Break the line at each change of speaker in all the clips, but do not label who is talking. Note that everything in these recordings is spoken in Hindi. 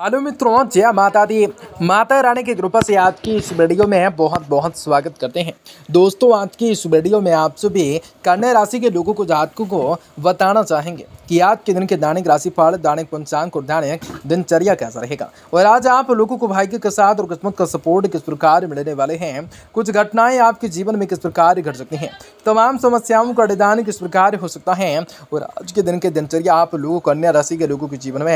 हेलो मित्रों जय माता दी माता रानी की कृपा से आज की इस वीडियो में बहुत बहुत स्वागत करते हैं दोस्तों आज की इस वीडियो में आप सभी कन्या राशि के लोगों को जातकों को बताना चाहेंगे कि आज के दिन के दानिक राशि फल दानिक पंचांग और दानिक दिनचर्या कैसा रहेगा और आज आप लोगों को भाग्य के साथ और किस्मत का सपोर्ट किस प्रकार मिलने वाले हैं कुछ घटनाएँ आपके जीवन में किस प्रकार घट सकती हैं तमाम समस्याओं का निदान किस प्रकार हो सकता है और आज के दिन के दिनचर्या आप लोगों कन्या राशि के लोगों के जीवन में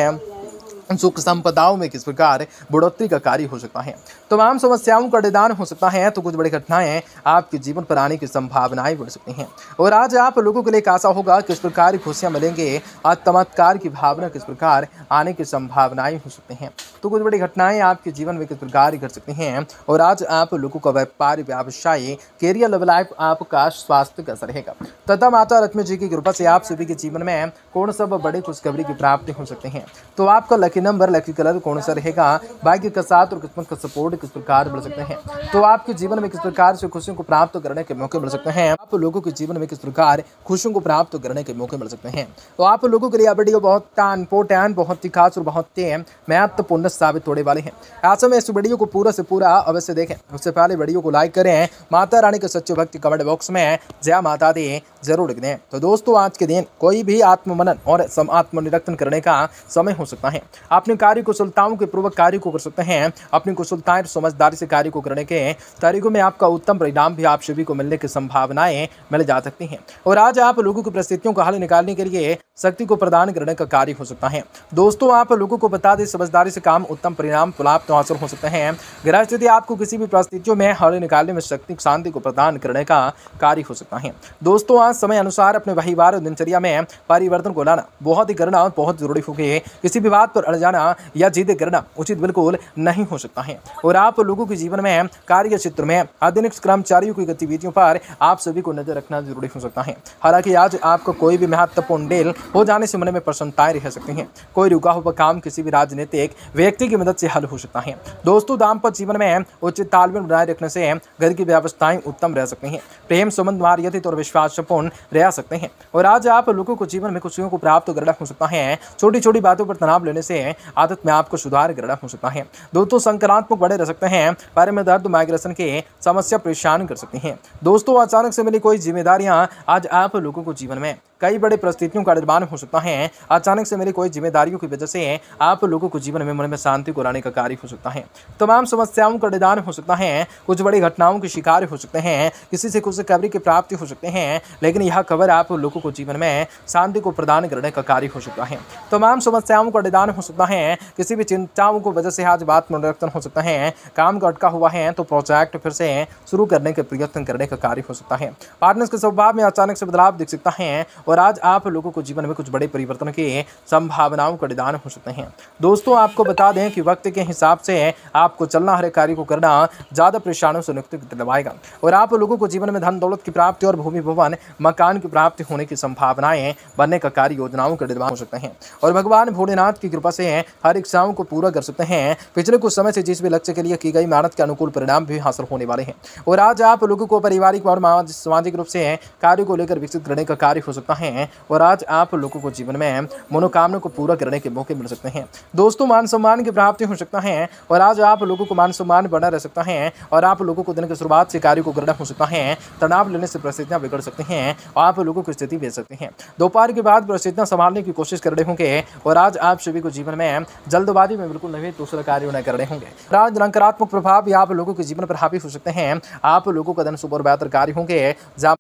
सुख संपदाओं में किस प्रकार बढ़ोतरी का कार्य हो सकता है तमाम समस्याओं का निदान हो सकता है तो कुछ बड़ी घटनाएं आपके जीवन पर आने की संभावनाएं बढ़ सकती हैं और आज आप लोगों के लिए कैसा होगा किस प्रकार खुशियाँ मिलेंगे और चमत्कार की भावना किस प्रकार आने की संभावनाएं हो सकती हैं तो कुछ बड़ी घटनाएं आपके जीवन में किस प्रकार घट सकती हैं और आज आप लोगों का व्यापार व्यवसाय कैरियर लेवल आपका स्वास्थ्य कैसा रहेगा तथा माता लक्ष्मी जी की कृपा से आप सभी के जीवन में कौन सब बड़ी खुशखबरी की प्राप्ति हो सकती है तो आपका लकी आपके नंबर लकी कलर कौन सा रहेगा भाग्य का साथ और किस्मत का सपोर्ट किस प्रकार मिल सकते हैं तो आपके जीवन में किस प्रकार से खुशियों को प्राप्त करने के मौके मिल सकते हैं आप लोगों के जीवन में किस प्रकार खुशियों को प्राप्त करने के मौके मिल सकते हैं तो आप लोगों के लिए वीडियो बहुत इंपोर्टेंट बहुत ही खास और बहुत ही महत्वपूर्ण साबित होने वाले हैं ऐसे में इस वीडियो को पूरा से पूरा अवश्य देखें उससे पहले वीडियो को लाइक करें माता रानी के सच्चे भक्ति कमेंट बॉक्स में जय माता दी जरूर लिख दें तो दोस्तों आज के दिन कोई भी आत्ममनन और आत्मनिरक्षण करने का समय हो सकता है अपने कार्य कुशलताओं के पूर्वक कार्य को कर सकते हैं अपनी कुशलताएं समझदारी से कार्य को करने के तरीकों में आपका उत्तम परिणाम भी आप सभी को मिलने की संभावनाएं मिल जा सकती हैं और आज आप लोगों की परिस्थितियों का हल निकालने के लिए शक्ति को प्रदान करने का कार्य हो सकता है दोस्तों आप लोगों को बता दें समझदारी से काम उत्तम परिणाम प्राप्त तो हासिल हो सकते हैं ग्रह स्थिति आपको किसी भी परिस्थितियों में हल निकालने में शक्ति शांति को प्रदान करने का कार्य हो सकता है दोस्तों आज समय अनुसार अपने व्यवहार और दिनचर्या में परिवर्तन को लाना बहुत ही करना बहुत जरूरी होगी किसी भी बात पर अड़ जाना या जिद करना उचित बिल्कुल नहीं हो सकता है और आप लोगों के जीवन में कार्य क्षेत्र में आधुनिक कर्मचारियों की गतिविधियों पर आप सभी को नजर रखना जरूरी हो सकता है हालांकि आज आपको कोई भी महत्वपूर्ण डेल हो जाने से मन में प्रसन्नताएं रह सकती हैं कोई रुका हुआ काम किसी भी राजनीतिक व्यक्ति की मदद से हल हो सकता है दोस्तों दाम्पत्य जीवन में उचित तालमेल बनाए रखने से घर की व्यवस्थाएं उत्तम रह सकती हैं प्रेम संबंध मार्यथित और विश्वासपूर्ण रह सकते हैं और आज आप लोगों को जीवन में खुशियों को प्राप्त करना हो सकता है छोटी छोटी बातों पर तनाव लेने से आदत में आपको सुधार गृह हो सकता है दोस्तों संक्रांत्मक बड़े रह सकते हैं पैर में दर्द माइग्रेशन के समस्या परेशान कर सकती हैं दोस्तों अचानक से मिली कोई जिम्मेदारियां आज आप लोगों को जीवन में कई बड़े परिस्थितियों का निर्माण हो सकता है अचानक से मेरी कोई जिम्मेदारियों की वजह से आप लोगों को जीवन में मन में शांति को लाने का कार्य हो सकता है तमाम समस्याओं का निदान हो सकता है कुछ बड़ी घटनाओं के शिकार हो सकते हैं किसी से कुछ खबरी की प्राप्ति हो सकते हैं लेकिन यह खबर आप लोगों को जीवन में शांति को प्रदान करने का कार्य हो सकता है तमाम समस्याओं का निदान हो सकता है किसी भी चिंताओं की वजह से आज बात मनोरक्षण हो सकता है काम का अटका हुआ है तो प्रोजेक्ट फिर से शुरू करने के प्रयत्न करने का कार्य हो सकता है पार्टनर्स के स्वभाव में अचानक से बदलाव दिख सकता है और आज आप लोगों को जीवन में कुछ बड़े परिवर्तन के संभावनाओं का निदान हो सकते हैं दोस्तों आपको बता दें कि वक्त के हिसाब से आपको चलना हर कार्य को करना ज़्यादा परेशानियों से नियुक्ति दिलवाएगा और आप लोगों को जीवन में धन दौलत की प्राप्ति और भूमि भवन मकान की प्राप्ति होने की संभावनाएं बनने का कार्य योजनाओं का निर्माण हो सकते हैं और भगवान भोलेनाथ की कृपा से हर इच्छाओं को पूरा कर सकते हैं पिछले कुछ समय से जिस भी लक्ष्य के लिए की गई मेहनत के अनुकूल परिणाम भी हासिल होने वाले हैं और आज आप लोगों को पारिवारिक और सामाजिक रूप से कार्य को लेकर विकसित करने का कार्य हो सकता है है और आज आप लोगों को जीवन में मनोकामना को पूरा करने के मौके मिल सकते हैं दोस्तों मान सम्मान की प्राप्ति हो सकता है और आज आप लोगों को मान सम्मान बना रह सकता है और आप लोगों को दिन की शुरुआत से कार्य को करना हो सकता है तनाव लेने से परिस्थितियाँ बिगड़ सकते हैं और आप लोगों की स्थिति भेज सकते हैं दोपहर के बाद परिस्थितियाँ संभालने की कोशिश कर रहे होंगे और आज आप सभी को जीवन में जल्दबाजी में बिल्कुल नहीं दूसरा कार्य न कर रहे होंगे आज नकारात्मक प्रभाव भी आप लोगों के जीवन पर हावी हो सकते हैं आप लोगों का धन सुपर बेहतर कार्य होंगे